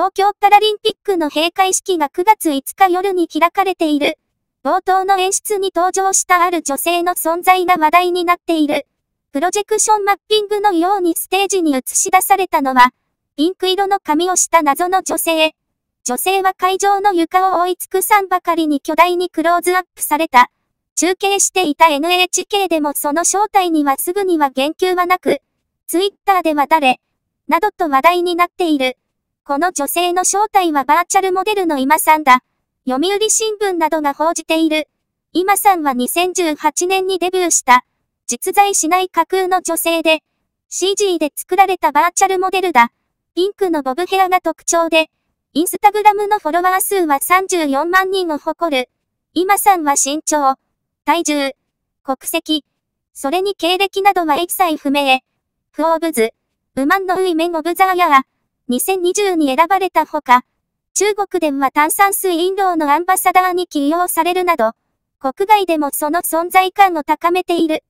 東京パラリンピックの閉会式が9月5日夜に開かれている。冒頭の演出に登場したある女性の存在が話題になっている。プロジェクションマッピングのようにステージに映し出されたのは、ピンク色の髪をした謎の女性。女性は会場の床を覆い尽くさんばかりに巨大にクローズアップされた。中継していた NHK でもその正体にはすぐには言及はなく、ツイッターでは誰などと話題になっている。この女性の正体はバーチャルモデルの今さんだ。読売新聞などが報じている。今さんは2018年にデビューした、実在しない架空の女性で、CG で作られたバーチャルモデルだ。ピンクのボブヘアが特徴で、インスタグラムのフォロワー数は34万人を誇る。今さんは身長、体重、国籍、それに経歴などは一切不明。不オブズ、ウマンのウイメンオブザーヤー。2020に選ばれたほか、中国では炭酸水飲料のアンバサダーに起用されるなど、国外でもその存在感を高めている。